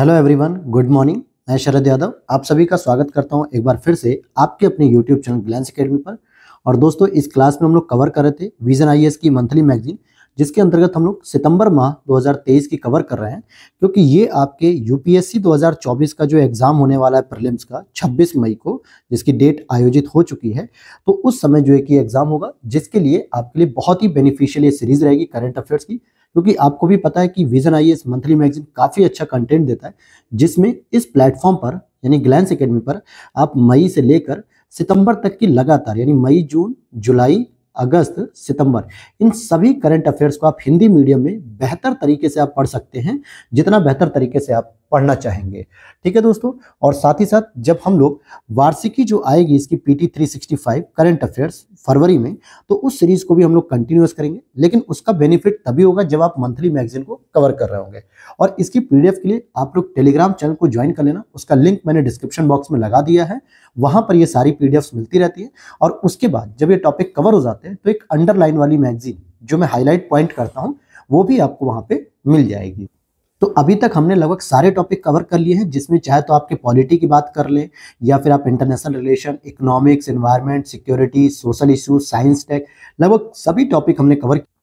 hello everyone good morning मैं शरद यादव आप सभी का स्वागत करता हूं एक बार फिर से आपके अपने यूट्यूब चैनल ग्लैंस अकेडमी पर और दोस्तों इस क्लास में हम लोग कवर कर रहे थे विजन आई की मंथली मैगजीन जिसके अंतर्गत हम लोग सितंबर माह 2023 की कवर कर रहे हैं क्योंकि ये आपके यूपीएससी 2024 का जो एग्ज़ाम होने वाला है प्रलिम्स का 26 मई को जिसकी डेट आयोजित हो चुकी है तो उस समय जो है कि एग्ज़ाम होगा जिसके लिए आपके लिए बहुत ही बेनिफिशियल ये सीरीज़ रहेगी करंट अफेयर्स की क्योंकि आपको भी पता है कि विजन आई मंथली मैगजीन काफ़ी अच्छा कंटेंट देता है जिसमें इस प्लेटफॉर्म पर यानी ग्लैंस अकेडमी पर आप मई से लेकर सितंबर तक की लगातार यानी मई जून जुलाई अगस्त सितंबर इन सभी करंट अफेयर्स को आप हिंदी मीडियम में बेहतर तरीके से आप पढ़ सकते हैं जितना बेहतर तरीके से आप पढ़ना चाहेंगे ठीक है दोस्तों और साथ ही साथ जब हम लोग वार्षिकी जो आएगी इसकी सिक्सटी फाइव करंट अफेयर्स फरवरी में तो उस सीरीज को भी हम लोग कंटिन्यूस करेंगे लेकिन उसका बेनिफिट तभी होगा जब आप मंथली मैगजीन को कवर कर रहे होंगे और इसकी पीडीएफ के लिए आप लोग टेलीग्राम चैनल को ज्वाइन कर लेना उसका लिंक मैंने डिस्क्रिप्शन बॉक्स में लगा दिया है वहां पर ये सारी पीडीएफ मिलती रहती है और उसके बाद जब ये टॉपिक कवर हो जाते हैं तो एक अंडरलाइन वाली मैगजीन जो मैं हाईलाइट पॉइंट करता हूँ वो भी आपको वहाँ पर मिल जाएगी तो अभी तक हमने लगभग सारे टॉपिक कवर कर लिए हैं जिसमें चाहे तो आपके पॉलिटी की बात कर लें या फिर आप international relation economics environment security social issues science tech लगभग सभी टॉपिक हमने कवर किया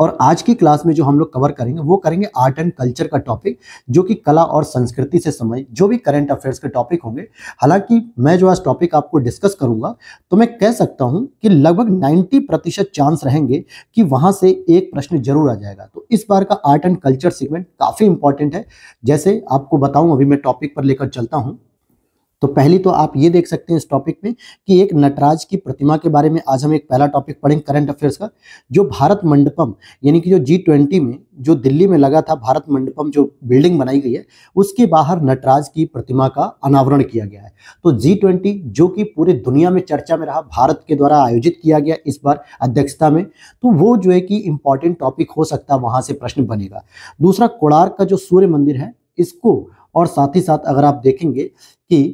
और आज की क्लास में जो हम लोग कवर करेंगे वो करेंगे आर्ट एंड कल्चर का टॉपिक जो कि कला और संस्कृति से समय जो भी करंट अफेयर्स के टॉपिक होंगे हालांकि मैं जो आज टॉपिक आपको डिस्कस करूंगा तो मैं कह सकता हूं कि लगभग 90 प्रतिशत चांस रहेंगे कि वहां से एक प्रश्न जरूर आ जाएगा तो इस बार का आर्ट एंड कल्चर सीगमेंट काफ़ी इंपॉर्टेंट है जैसे आपको बताऊं अभी मैं टॉपिक पर लेकर चलता हूँ तो पहली तो आप ये देख सकते हैं इस टॉपिक में कि एक नटराज की प्रतिमा के बारे में आज हम एक पहला टॉपिक पढ़ेंगे करंट अफेयर्स का जो भारत मंडपम यानी कि जो जी ट्वेंटी में जो दिल्ली में लगा था भारत मंडपम जो बिल्डिंग बनाई गई है उसके बाहर नटराज की प्रतिमा का अनावरण किया गया है तो जी ट्वेंटी जो कि पूरे दुनिया में चर्चा में रहा भारत के द्वारा आयोजित किया गया इस बार अध्यक्षता में तो वो जो है कि इम्पॉर्टेंट टॉपिक हो सकता है वहाँ से प्रश्न बनेगा दूसरा कोड़ार का जो सूर्य मंदिर है इसको और साथ ही साथ अगर आप देखेंगे कि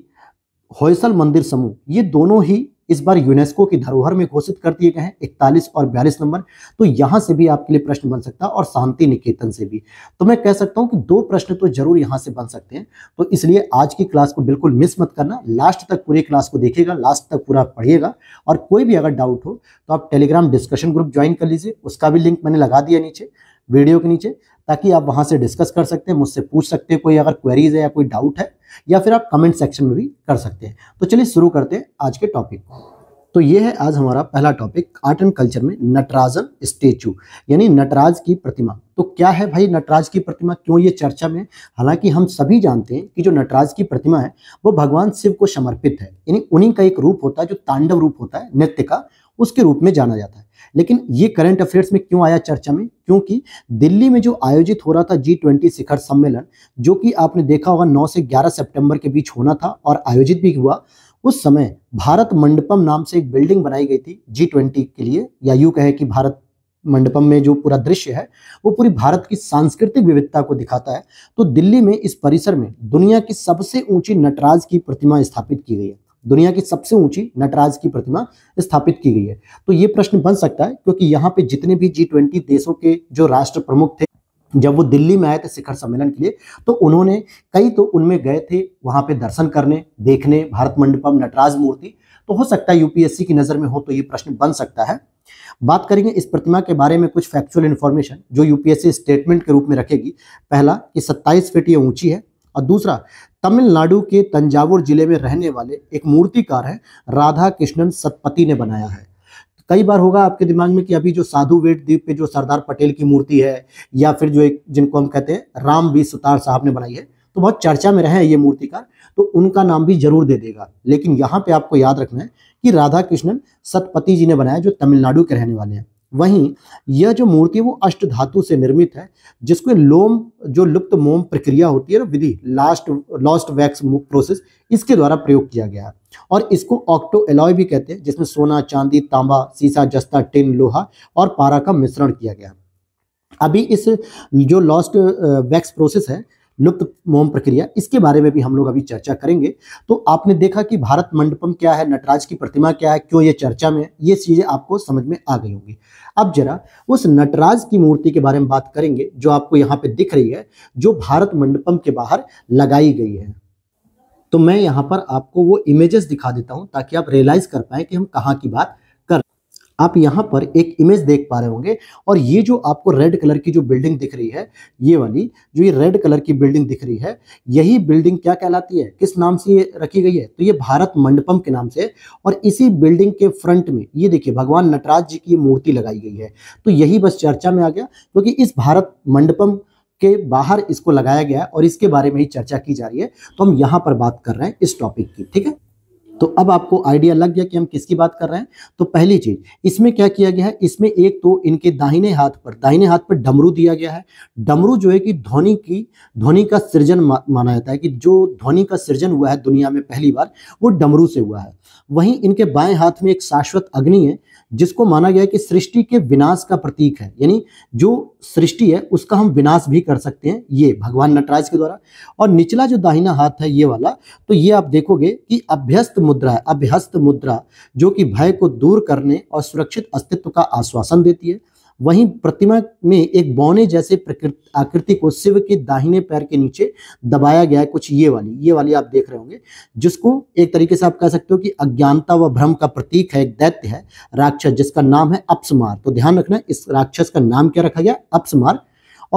होयसल मंदिर समूह ये दोनों ही इस बार यूनेस्को की धरोहर में घोषित कर दिए गए हैं इकतालीस और बयालीस नंबर तो यहाँ से भी आपके लिए प्रश्न बन सकता है और शांति निकेतन से भी तो मैं कह सकता हूँ कि दो प्रश्न तो जरूर यहाँ से बन सकते हैं तो इसलिए आज की क्लास को बिल्कुल मिस मत करना लास्ट तक पूरी क्लास को देखेगा लास्ट तक पूरा पढ़िएगा और कोई भी अगर डाउट हो तो आप टेलीग्राम डिस्कशन ग्रुप ज्वाइन कर लीजिए उसका भी लिंक मैंने लगा दिया नीचे वीडियो के नीचे ताकि आप वहाँ से डिस्कस कर सकते हैं मुझसे पूछ सकते हैं कोई अगर क्वेरीज है या कोई डाउट है या फिर आप कमेंट सेक्शन में भी कर सकते हैं तो चलिए शुरू करते हैं आज के टॉपिक को तो ये है आज हमारा पहला टॉपिक आर्ट एंड कल्चर में नटराजन स्टेचू यानी नटराज की प्रतिमा तो क्या है भाई नटराज की प्रतिमा क्यों ये चर्चा में हालांकि हम सभी जानते हैं कि जो नटराज की प्रतिमा है वो भगवान शिव को समर्पित है यानी उन्हीं का एक रूप होता है जो तांडव रूप होता है नृत्य का उसके रूप में जाना जाता है लेकिन ये करंट अफेयर्स में क्यों आया चर्चा में क्योंकि दिल्ली में जो आयोजित हो रहा था जी ट्वेंटी शिखर सम्मेलन जो कि आपने देखा होगा 9 से 11 सितंबर के बीच होना था और आयोजित भी हुआ उस समय भारत मंडपम नाम से एक बिल्डिंग बनाई गई थी जी ट्वेंटी के लिए या यूँ कहे कि भारत मंडपम में जो पूरा दृश्य है वो पूरी भारत की सांस्कृतिक विविधता को दिखाता है तो दिल्ली में इस परिसर में दुनिया की सबसे ऊंची नटराज की प्रतिमा स्थापित की गई है दुनिया की सबसे ऊंची नटराज की प्रतिमा स्थापित की गई है तो ये प्रश्न बन सकता है क्योंकि यहाँ पे जितने भी जी ट्वेंटी देशों के जो राष्ट्र प्रमुख थे जब वो दिल्ली में आए थे शिखर सम्मेलन के लिए तो उन्होंने कई तो उनमें गए थे वहां पे दर्शन करने देखने भारत मंडपम नटराज मूर्ति तो हो सकता है यूपीएससी की नज़र में हो तो ये प्रश्न बन सकता है बात करेंगे इस प्रतिमा के बारे में कुछ फैक्चुअल इन्फॉर्मेशन जो यूपीएससी स्टेटमेंट के रूप में रखेगी पहला कि 27 फीट ये ऊंची है और दूसरा तमिलनाडु के तंजावुर जिले में रहने वाले एक मूर्तिकार हैं राधा कृष्णन सतपति ने बनाया है कई बार होगा आपके दिमाग में कि अभी जो साधु वेट द्वीप पे जो सरदार पटेल की मूर्ति है या फिर जो एक जिनको हम कहते हैं राम बी सुतार साहब ने बनाई है तो बहुत चर्चा में रहे हैं ये मूर्तिकार तो उनका नाम भी जरूर दे देगा लेकिन यहाँ पे आपको याद रखना है कि राधा कृष्णन सतपति जी ने बनाया जो तमिलनाडु के रहने वाले हैं वहीं यह जो मूर्ति है वो अष्ट धातु से निर्मित है जिसको लोम जो लुप्त मोम प्रक्रिया होती है ना विधि लास्ट लॉस्ट वैक्स प्रोसेस इसके द्वारा प्रयोग किया गया है और इसको ऑक्टो एलॉय भी कहते हैं जिसमें सोना चांदी तांबा सीसा जस्ता टिन लोहा और पारा का मिश्रण किया गया अभी इस जो लॉस्ट वैक्स प्रोसेस है लुप्त मोम प्रक्रिया इसके बारे में भी हम लोग अभी चर्चा करेंगे तो आपने देखा कि भारत मंडपम क्या है नटराज की प्रतिमा क्या है क्यों ये चर्चा में ये चीज़ें आपको समझ में आ गई होंगी अब जरा उस नटराज की मूर्ति के बारे में बात करेंगे जो आपको यहाँ पे दिख रही है जो भारत मंडपम के बाहर लगाई गई है तो मैं यहाँ पर आपको वो इमेजेस दिखा देता हूँ ताकि आप रियलाइज कर पाए कि हम कहाँ की बात आप यहाँ पर एक इमेज देख पा रहे होंगे और ये जो आपको रेड कलर की जो बिल्डिंग दिख रही है ये वाली जो ये रेड कलर की बिल्डिंग दिख रही है यही बिल्डिंग क्या कहलाती है किस नाम से ये रखी गई है तो ये भारत मंडपम के नाम से और इसी बिल्डिंग के फ्रंट में ये देखिए भगवान नटराज जी की मूर्ति लगाई गई है तो यही बस चर्चा में आ गया क्योंकि तो इस भारत मंडपम के बाहर इसको लगाया गया है और इसके बारे में ही चर्चा की जा रही है तो हम यहाँ पर बात कर रहे हैं इस टॉपिक की ठीक है तो अब आपको आइडिया लग गया कि हम किसकी बात कर रहे हैं तो पहली चीज इसमें क्या किया गया है इसमें एक तो इनके दाहिने हाथ पर दाहिने हाथ पर डमरू दिया गया है डमरू जो है कि ध्वनि की ध्वनि का सृजन माना जाता है कि जो ध्वनि का सृजन हुआ है दुनिया में पहली बार वो डमरू से हुआ है वहीं इनके बाएं हाथ में एक शाश्वत अग्नि है जिसको माना गया है कि सृष्टि के विनाश का प्रतीक है यानी जो सृष्टि है उसका हम विनाश भी कर सकते हैं ये भगवान नटराज के द्वारा और निचला जो दाहिना हाथ है ये वाला तो ये आप देखोगे कि अभ्यस्त मुद्रा है अभ्यस्त मुद्रा जो कि भय को दूर करने और सुरक्षित अस्तित्व का आश्वासन देती है वहीं प्रतिमा में एक बौने जैसे आकृति को शिव के दाहिने पैर के नीचे दबाया गया है कुछ ये वाली ये वाली आप देख रहे होंगे जिसको एक तरीके से आप कह सकते हो कि अज्ञानता व भ्रम का प्रतीक है एक दैत्य है राक्षस जिसका नाम है अप्समार तो ध्यान रखना इस राक्षस का नाम क्या रखा गया अप्समार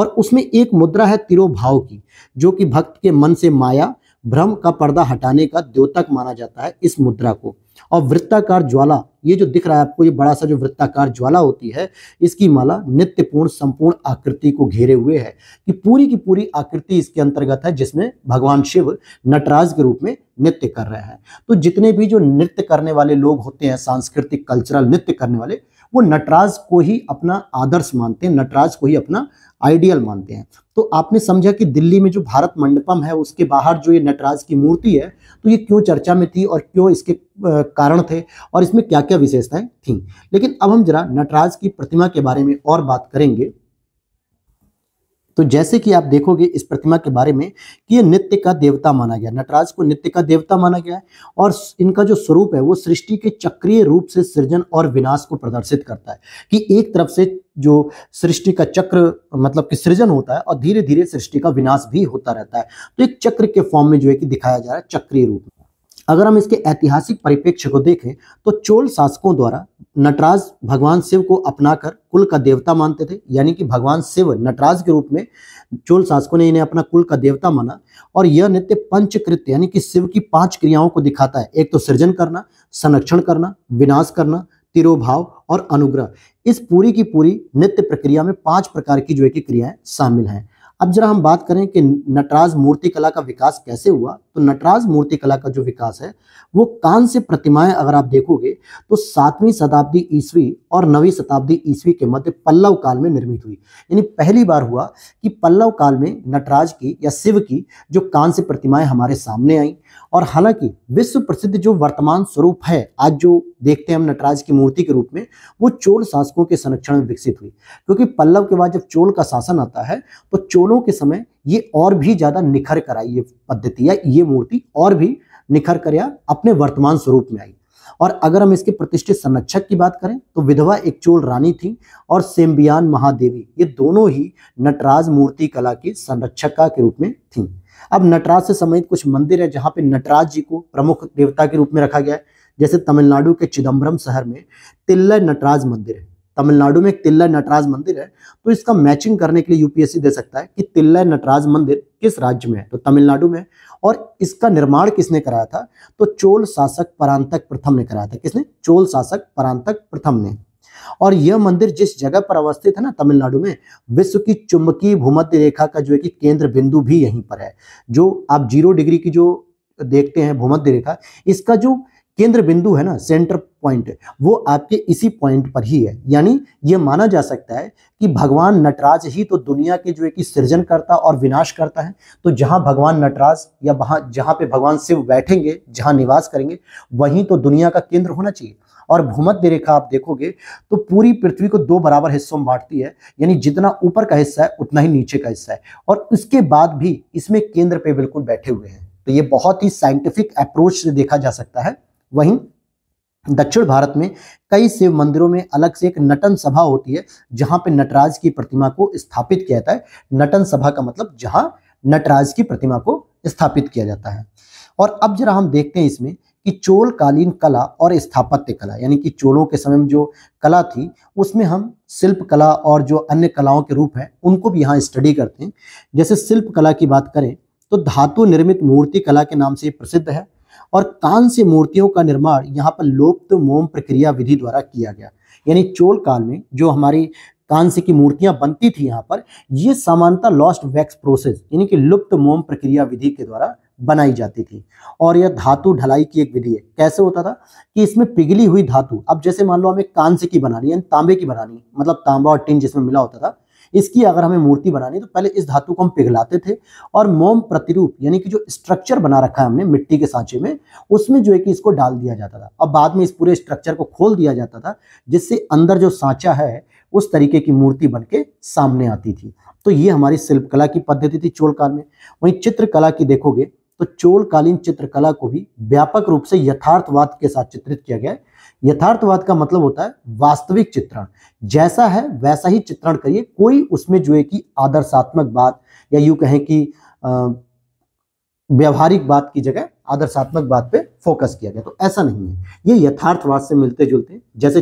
और उसमें एक मुद्रा है तिरोभाव की जो कि भक्त के मन से माया भ्रम का पर्दा हटाने का द्योतक माना जाता है इस मुद्रा को और वृत्ताकार ज्वाला ये जो दिख रहा है आपको ये बड़ा सा जो वृत्ताकार ज्वाला होती है इसकी माला पूर्ण संपूर्ण आकृति को घेरे हुए है कि पूरी की पूरी आकृति इसके अंतर्गत है जिसमें भगवान शिव नटराज के रूप में नृत्य कर रहे हैं तो जितने भी जो नृत्य करने वाले लोग होते हैं सांस्कृतिक कल्चरल नृत्य करने वाले वो नटराज को ही अपना आदर्श मानते हैं नटराज को ही अपना आइडियल मानते हैं तो आपने समझा कि दिल्ली में जो भारत मंडपम है उसके बाहर जो ये नटराज की मूर्ति है तो ये क्यों चर्चा में थी और क्यों इसके कारण थे और इसमें क्या क्या विशेषताएं थीं लेकिन अब हम जरा नटराज की प्रतिमा के बारे में और बात करेंगे तो जैसे कि आप देखोगे इस प्रतिमा के बारे में कि ये नित्य का देवता माना गया नटराज को नित्य का देवता माना गया है और इनका जो स्वरूप है वो सृष्टि के चक्रीय रूप से सृजन और विनाश को प्रदर्शित करता है कि एक तरफ से जो सृष्टि का चक्र मतलब कि सृजन होता है और धीरे धीरे सृष्टि का विनाश भी होता रहता है तो एक चक्र के फॉर्म में जो है कि दिखाया जा रहा है चक्रीय रूप में अगर हम इसके ऐतिहासिक परिप्रेक्ष्य को देखें तो चोल शासकों द्वारा नटराज भगवान शिव को अपनाकर कुल का देवता मानते थे यानी कि भगवान शिव नटराज के रूप में चोल शासकों ने इन्हें अपना कुल का देवता माना और यह नृत्य पंचकृत्य यानी कि शिव की पांच क्रियाओं को दिखाता है एक तो सृजन करना संरक्षण करना विनाश करना तिरोभाव और अनुग्रह इस पूरी की पूरी नित्य प्रक्रिया में पांच प्रकार की जो है कि क्रियाएं शामिल हैं अब जरा हम बात करें कि नटराज मूर्ति कला का विकास कैसे हुआ तो नटराज मूर्ति कला का जो विकास है वो कांस्य प्रतिमाएं अगर आप देखोगे तो सातवीं शताब्दी ईस्वी और नवीं शताब्दी ईस्वी के मध्य पल्लव काल में निर्मित हुई यानी पहली बार हुआ कि पल्लव काल में नटराज की या शिव की जो कांस्य प्रतिमाएं हमारे सामने आई और हालांकि विश्व प्रसिद्ध जो वर्तमान स्वरूप है आज जो देखते हैं हम नटराज की मूर्ति के रूप में वो चोल शासकों के संरक्षण में विकसित हुई क्योंकि पल्लव के बाद जब चोल का शासन आता है तो चोलों के समय ये और भी ज़्यादा निखर कर आई ये पद्धति या ये मूर्ति और भी निखर कर या अपने वर्तमान स्वरूप में आई और अगर हम इसके प्रतिष्ठित संरक्षक की बात करें तो विधवा एक चोल रानी थी और सेम्बियान महादेवी ये दोनों ही नटराज मूर्ति कला के संरक्षका के रूप में थी अब नटराज से संबंधित कुछ मंदिर है जहाँ पे नटराज जी को प्रमुख देवता के रूप में रखा गया है जैसे तमिलनाडु के चिदम्बरम शहर में तिल्लर नटराज मंदिर है तमिलनाडु में एक तिल्लर नटराज मंदिर है तो इसका मैचिंग करने के लिए यूपीएससी दे सकता है कि तिल्लर नटराज मंदिर किस राज्य में है तो तमिलनाडु में और इसका निर्माण किसने कराया था तो चोल शासक परांतक प्रथम ने कराया था किसने चोल शासक परांतक प्रथम ने और यह मंदिर जिस जगह पर अवस्थित है ना तमिलनाडु में विश्व की चुंबकीय भूमध्य रेखा का जो है कि केंद्र बिंदु भी यहीं पर है जो आप जीरो डिग्री की जो देखते हैं भूमध्य रेखा इसका जो केंद्र बिंदु है ना सेंटर पॉइंट वो आपके इसी पॉइंट पर ही है यानी ये माना जा सकता है कि भगवान नटराज ही तो दुनिया के जो है कि सृजन करता और विनाश करता है तो जहां भगवान नटराज या वहां जहां पे भगवान शिव बैठेंगे जहां निवास करेंगे वहीं तो दुनिया का केंद्र होना चाहिए और भूमध्य रेखा आप देखोगे तो पूरी पृथ्वी को दो बराबर हिस्सों में बांटती है यानी जितना ऊपर का हिस्सा है उतना ही नीचे का हिस्सा है और उसके बाद भी इसमें केंद्र पे बिल्कुल बैठे हुए हैं तो ये बहुत ही साइंटिफिक अप्रोच से देखा जा सकता है वहीं दक्षिण भारत में कई शिव मंदिरों में अलग से एक नटन सभा होती है जहां पे नटराज की प्रतिमा को स्थापित किया जाता है नटन सभा का मतलब जहां नटराज की प्रतिमा को स्थापित किया जाता है और अब जरा हम देखते हैं इसमें कि चोल कालीन कला और स्थापत्य कला यानी कि चोलों के समय में जो कला थी उसमें हम शिल्प कला और जो अन्य कलाओं के रूप हैं उनको भी यहाँ स्टडी करते हैं जैसे शिल्प कला की बात करें तो धातु निर्मित मूर्ति कला के नाम से प्रसिद्ध है और कांस्य मूर्तियों का निर्माण यहाँ पर लोप्त मोम प्रक्रिया विधि द्वारा किया गया यानी चोल काल में जो हमारी कांस्य की मूर्तियां बनती थी यहाँ पर ये सामान्यतः लॉस्ट वैक्स प्रोसेस यानी कि लुप्त मोम प्रक्रिया विधि के द्वारा बनाई जाती थी और यह धातु ढलाई की एक विधि है कैसे होता था कि इसमें पिघली हुई धातु अब जैसे मान लो हमें कांसे की बनानी है तांबे की बनानी है मतलब तांबा और टिन जिसमें मिला होता था इसकी अगर हमें मूर्ति बनानी तो पहले इस धातु को हम पिघलाते थे और मोम प्रतिरूप यानी कि जो स्ट्रक्चर बना रखा है हमने मिट्टी के सांचे में उसमें जो है कि इसको डाल दिया जाता था और बाद में इस पूरे स्ट्रक्चर को खोल दिया जाता था जिससे अंदर जो सांचा है उस तरीके की मूर्ति बन के सामने आती थी तो ये हमारी शिल्पकला की पद्धति थी काल में वहीं चित्रकला की देखोगे तो चोलकालीन चित्रकला को भी व्यापक रूप से यथार्थवाद के साथ चित्रित किया गया यथार्थवाद का मतलब होता है वास्तविक चित्रण जैसा है वैसा ही चित्रण करिए कोई उसमें जो है कि आदर्शात्मक बात या यू कहें कि व्यवहारिक बात की जगह आदर्शात्मक बात पे फोकस किया गया तो ऐसा नहीं है ये यथार्थवाद से मिलते जुलते जैसे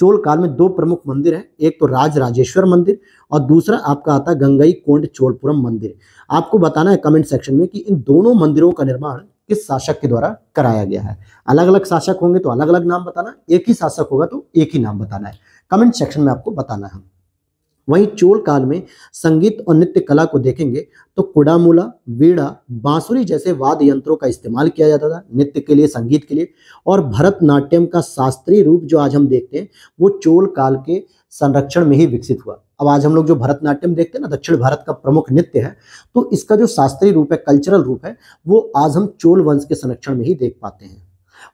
चोल काल में दो प्रमुख मंदिर हैं एक तो राज राजेश्वर मंदिर और दूसरा आपका आता है गंगई कोंड चोलपुरम मंदिर आपको बताना है कमेंट सेक्शन में कि इन दोनों मंदिरों का निर्माण किस शासक के द्वारा कराया गया है अलग अलग शासक होंगे तो अलग अलग नाम बताना एक ही शासक होगा तो एक ही नाम बताना है कमेंट सेक्शन में आपको बताना है वहीं चोल काल में संगीत और नृत्य कला को देखेंगे तो कुड़ामूला वीड़ा बांसुरी जैसे वाद्य यंत्रों का इस्तेमाल किया जाता था नृत्य के लिए संगीत के लिए और भरतनाट्यम का शास्त्रीय रूप जो आज हम देखते हैं वो चोल काल के संरक्षण में ही विकसित हुआ अब आज हम लोग जो भरतनाट्यम देखते हैं ना दक्षिण भारत का प्रमुख नृत्य है तो इसका जो शास्त्रीय रूप है कल्चरल रूप है वो आज हम चोल वंश के संरक्षण में ही देख पाते हैं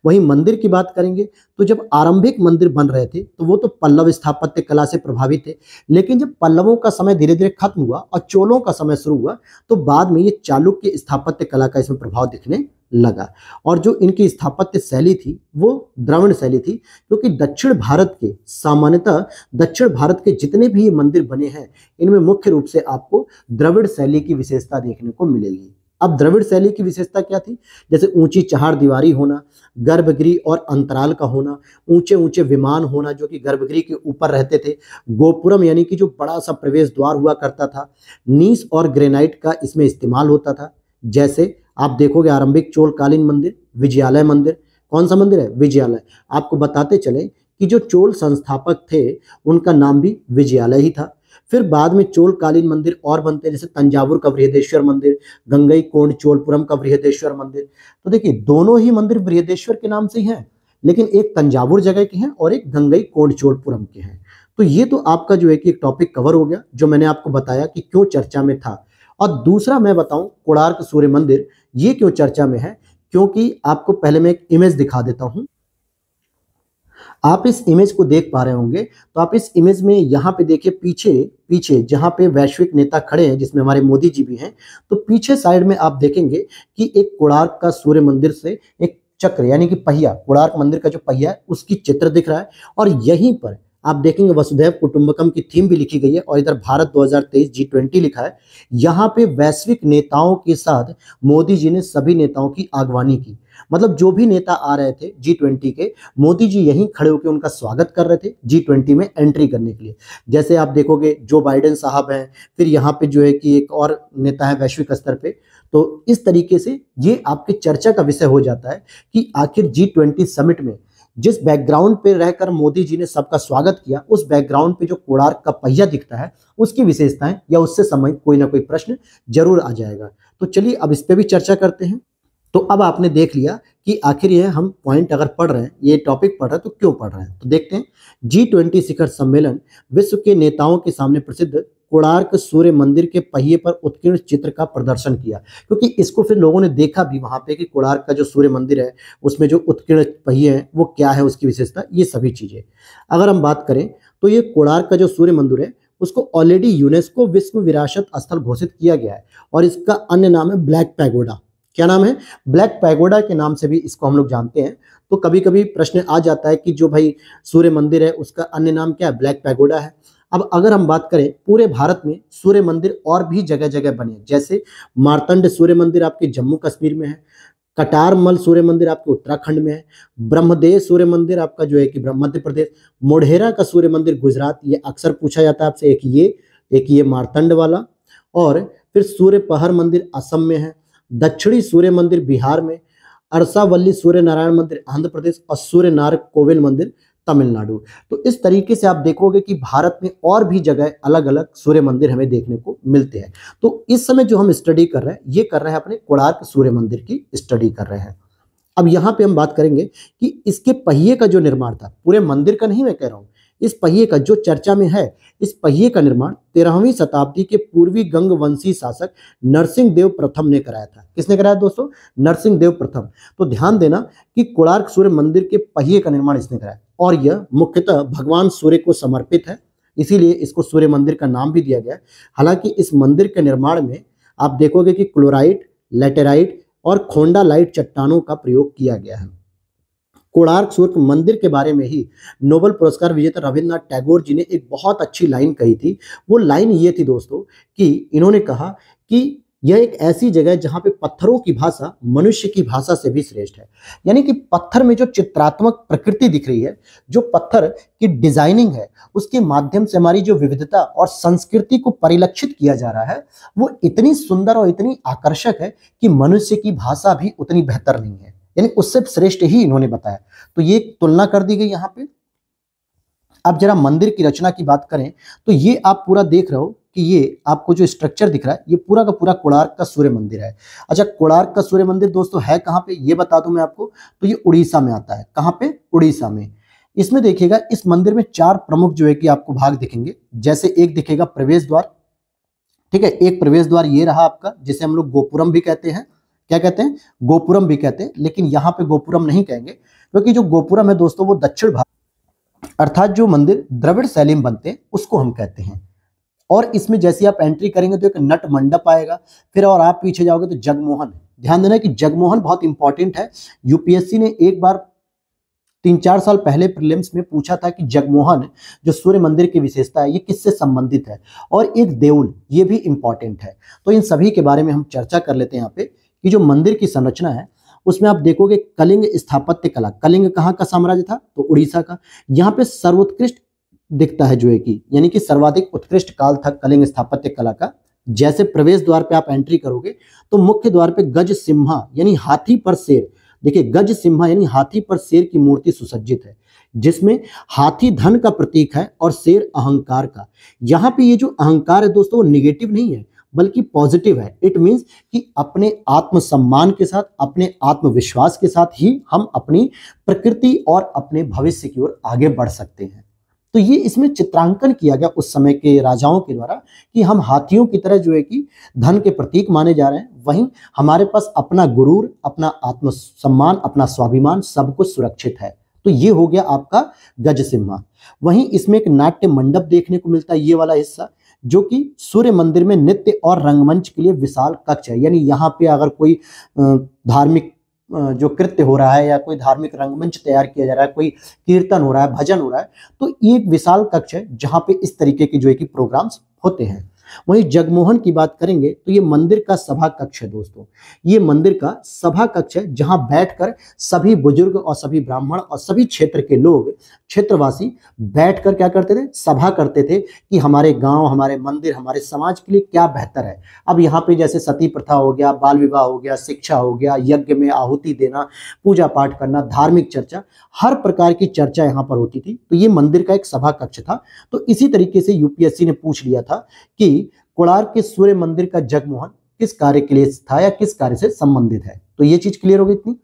वहीं मंदिर की बात करेंगे तो जब आरंभिक मंदिर बन रहे थे तो वो तो पल्लव स्थापत्य कला से प्रभावित थे लेकिन जब पल्लवों का समय धीरे धीरे खत्म हुआ और चोलों का समय शुरू हुआ तो बाद में ये चालुक्य स्थापत्य कला का इसमें प्रभाव दिखने लगा और जो इनकी स्थापत्य शैली थी वो द्रविड़ शैली थी क्योंकि दक्षिण भारत के सामान्यतः दक्षिण भारत के जितने भी ये मंदिर बने हैं इनमें मुख्य रूप से आपको द्रविड़ शैली की विशेषता देखने को मिलेगी अब द्रविड़ शैली की विशेषता क्या थी जैसे ऊंची चहार दीवारी होना गर्भगृह और अंतराल का होना ऊंचे ऊंचे विमान होना जो कि गर्भगृह के ऊपर रहते थे गोपुरम यानी कि जो बड़ा सा प्रवेश द्वार हुआ करता था नीस और ग्रेनाइट का इसमें इस्तेमाल होता था जैसे आप देखोगे आरंभिक चोलकालीन मंदिर विजयालय मंदिर कौन सा मंदिर है विजयालय आपको बताते चले कि जो चोल संस्थापक थे उनका नाम भी विजयालय ही था फिर बाद में चोल कालीन मंदिर और बनते हैं जैसे तंजावुर का बृहदेश्वर मंदिर गंगई कोंड चोलपुरम का बृहदेश्वर मंदिर तो देखिए दोनों ही मंदिर बृहदेश्वर के नाम से ही हैं लेकिन एक तंजावुर जगह के हैं और एक गंगई कोंड चोलपुरम के हैं तो ये तो आपका जो है कि एक टॉपिक कवर हो गया जो मैंने आपको बताया कि क्यों चर्चा में था और दूसरा मैं बताऊं कोणार्क सूर्य मंदिर ये क्यों चर्चा में है क्योंकि आपको पहले मैं एक इमेज दिखा देता हूँ आप इस इमेज को देख पा रहे होंगे तो आप इस इमेज में यहाँ पे देखिए पीछे पीछे जहाँ पे वैश्विक नेता खड़े हैं जिसमें हमारे मोदी जी भी हैं तो पीछे साइड में आप देखेंगे कि एक कोणार्क का सूर्य मंदिर से एक चक्र यानी कि पहिया कोणार्क मंदिर का जो पहिया है उसकी चित्र दिख रहा है और यहीं पर आप देखेंगे वसुधैव कुटुंबकम की थीम भी लिखी गई है और इधर भारत 2023 जी ट्वेंटी लिखा है यहाँ पे वैश्विक नेताओं के साथ मोदी जी ने सभी नेताओं की आगवानी की मतलब जो भी नेता आ रहे थे जी ट्वेंटी के मोदी जी यहीं खड़े होकर उनका स्वागत कर रहे थे जी ट्वेंटी में एंट्री करने के लिए जैसे आप देखोगे जो बाइडेन साहब हैं फिर यहाँ पे जो है कि एक और नेता है वैश्विक स्तर पर तो इस तरीके से ये आपके चर्चा का विषय हो जाता है कि आखिर जी ट्वेंटी समिट में जिस बैकग्राउंड पे रहकर मोदी जी ने सबका स्वागत किया उस बैकग्राउंड पे जो कोड़ार का पहिया दिखता है उसकी विशेषताएं या उससे संबंधित कोई ना कोई प्रश्न जरूर आ जाएगा तो चलिए अब इस पर भी चर्चा करते हैं तो अब आपने देख लिया कि आखिर यह हम पॉइंट अगर पढ़ रहे हैं ये टॉपिक पढ़ रहे हैं तो क्यों पढ़ रहे हैं तो देखते हैं जी ट्वेंटी शिखर सम्मेलन विश्व के नेताओं के सामने प्रसिद्ध कोणार्क सूर्य मंदिर के पहिए पर उत्कीर्ण चित्र का प्रदर्शन किया क्योंकि इसको फिर लोगों ने देखा भी वहां पे कि कोणार्क का जो सूर्य मंदिर है उसमें जो उत्कीर्ण पहिए हैं वो क्या है उसकी विशेषता ये सभी चीज़ें अगर हम बात करें तो ये कोणार्क का जो सूर्य मंदिर है उसको ऑलरेडी यूनेस्को विश्व विरासत स्थल घोषित किया गया है और इसका अन्य नाम है ब्लैक पैगोडा क्या नाम है ब्लैक पैगोडा के नाम से भी इसको हम लोग जानते हैं तो कभी कभी प्रश्न आ जाता है कि जो भाई सूर्य मंदिर है उसका अन्य नाम क्या है ब्लैक पैगोडा है अब अगर हम बात करें पूरे भारत में सूर्य मंदिर और भी जगह जगह बने जैसे मारतंड सूर्य मंदिर आपके जम्मू कश्मीर में है कटारमल सूर्य मंदिर आपके उत्तराखंड में है ब्रह्मदेव सूर्य मंदिर आपका जो है कि मध्य प्रदेश मोढ़ेरा का सूर्य मंदिर गुजरात ये अक्सर पूछा जाता है आपसे एक ये एक ये मारतंड वाला और फिर सूर्य पहर मंदिर असम में है दक्षिणी सूर्य मंदिर बिहार में अरसावल्ली सूर्य नारायण मंदिर आंध्र प्रदेश और सूर्य नारक कोविल मंदिर तमिलनाडु तो इस तरीके से आप देखोगे कि भारत में और भी जगह अलग अलग सूर्य मंदिर हमें देखने को मिलते हैं तो इस समय जो हम स्टडी कर रहे हैं ये कर रहे हैं अपने कोणार्क सूर्य मंदिर की स्टडी कर रहे हैं अब यहाँ पे हम बात करेंगे कि इसके पहिए का जो निर्माण था पूरे मंदिर का नहीं मैं कह रहा हूँ इस पहिए का जो चर्चा में है इस पहिए का निर्माण तेरहवीं शताब्दी के पूर्वी गंगवंशी शासक नरसिंह देव प्रथम ने कराया था किसने कराया दोस्तों नरसिंह देव प्रथम तो ध्यान देना कि कोणार्क सूर्य मंदिर के पहिए का निर्माण इसने कराया और यह मुख्यतः भगवान सूर्य को समर्पित है इसीलिए इसको सूर्य मंदिर का नाम भी दिया गया हालांकि इस मंदिर के निर्माण में आप देखोगे कि क्लोराइट लेटेराइट और खोंडा लाइट चट्टानों का प्रयोग किया गया है कोणार्क सूर्य मंदिर के बारे में ही नोबल पुरस्कार विजेता रविन्द्रनाथ टैगोर जी ने एक बहुत अच्छी लाइन कही थी वो लाइन ये थी दोस्तों कि इन्होंने कहा कि यह एक ऐसी जगह है जहाँ पे पत्थरों की भाषा मनुष्य की भाषा से भी श्रेष्ठ है यानी कि पत्थर में जो चित्रात्मक प्रकृति दिख रही है जो पत्थर की डिजाइनिंग है उसके माध्यम से हमारी जो विविधता और संस्कृति को परिलक्षित किया जा रहा है वो इतनी सुंदर और इतनी आकर्षक है कि मनुष्य की भाषा भी उतनी बेहतर नहीं है यानी उससे श्रेष्ठ ही इन्होंने बताया तो ये तुलना कर दी गई यहाँ पे आप जरा मंदिर की रचना की बात करें तो ये आप पूरा देख रहे हो कि ये आपको जो स्ट्रक्चर दिख रहा है ये पूरा का पूरा कोणार्क का सूर्य मंदिर है अच्छा कोणार्क का सूर्य मंदिर दोस्तों है कहाँ पे ये बता दू मैं आपको तो ये उड़ीसा में आता है कहाँ पे उड़ीसा में इसमें देखिएगा इस मंदिर में चार प्रमुख जो है कि आपको भाग दिखेंगे जैसे एक दिखेगा प्रवेश द्वार ठीक है एक प्रवेश द्वार ये रहा आपका जिसे हम लोग गोपुरम भी कहते हैं क्या कहते हैं गोपुरम भी कहते हैं लेकिन यहाँ पे गोपुरम नहीं कहेंगे क्योंकि तो जो गोपुरम है दोस्तों वो दक्षिण भारत अर्थात जो मंदिर द्रविड़ शैली में बनते हैं उसको हम कहते हैं और इसमें जैसे आप एंट्री करेंगे तो एक नट मंडप आएगा फिर और आप पीछे जाओगे तो जगमोहन ध्यान देना कि जगमोहन बहुत इंपॉर्टेंट है यूपीएससी ने एक बार तीन चार साल पहले प्रिलिम्स में पूछा था कि जगमोहन जो सूर्य मंदिर की विशेषता है ये किससे संबंधित है और एक देउल ये भी इंपॉर्टेंट है तो इन सभी के बारे में हम चर्चा कर लेते हैं यहाँ पे कि जो मंदिर की संरचना है उसमें आप देखोगे कलिंग स्थापत्य कला कलिंग कहाँ का साम्राज्य था तो उड़ीसा का यहाँ पे सर्वोत्कृष्ट दिखता है जो है कि यानी कि सर्वाधिक उत्कृष्ट काल था कलिंग स्थापत्य कला का जैसे प्रवेश द्वार पे आप एंट्री करोगे तो मुख्य द्वार पे गज सिम्हा यानी हाथी पर शेर देखिए गज सिम्हा यानी हाथी पर शेर की मूर्ति सुसज्जित है जिसमें हाथी धन का प्रतीक है और शेर अहंकार का यहाँ पे ये जो अहंकार है दोस्तों वो निगेटिव नहीं है बल्कि पॉजिटिव है इट मीन्स कि अपने आत्मसम्मान के साथ अपने आत्मविश्वास के साथ ही हम अपनी प्रकृति और अपने भविष्य की ओर आगे बढ़ सकते हैं तो ये इसमें चित्रांकन किया गया उस समय के राजाओं के द्वारा कि हम हाथियों की तरह जो है कि धन के प्रतीक माने जा रहे हैं वहीं हमारे पास अपना गुरूर अपना आत्मसम्मान अपना स्वाभिमान सब कुछ सुरक्षित है तो ये हो गया आपका गज सिम्हा वहीं इसमें एक नाट्य मंडप देखने को मिलता है ये वाला हिस्सा जो कि सूर्य मंदिर में नित्य और रंगमंच के लिए विशाल कक्ष है यानी यहाँ पे अगर कोई धार्मिक जो कृत्य हो रहा है या कोई धार्मिक रंगमंच तैयार किया जा रहा है कोई कीर्तन हो रहा है भजन हो रहा है तो ये एक विशाल कक्ष है जहाँ पे इस तरीके के जो है कि प्रोग्राम्स होते हैं वहीं जगमोहन की बात करेंगे तो ये मंदिर का सभा कक्ष है दोस्तों ये मंदिर का सभा कक्ष है जहां बैठकर सभी बुजुर्ग और सभी ब्राह्मण और सभी क्षेत्र के लोग क्षेत्रवासी बैठकर क्या करते थे सभा करते थे कि हमारे गांव हमारे मंदिर हमारे समाज के लिए क्या बेहतर है अब यहाँ पे जैसे सती प्रथा हो गया बाल विवाह हो गया शिक्षा हो गया यज्ञ में आहुति देना पूजा पाठ करना धार्मिक चर्चा हर प्रकार की चर्चा यहाँ पर होती थी तो ये मंदिर का एक सभा कक्ष था तो इसी तरीके से यूपीएससी ने पूछ लिया था कि कोणार्क के सूर्य मंदिर का जगमोहन किस कार्य के लिए था या किस कार्य से संबंधित है तो ये चीज क्लियर हो गई इतनी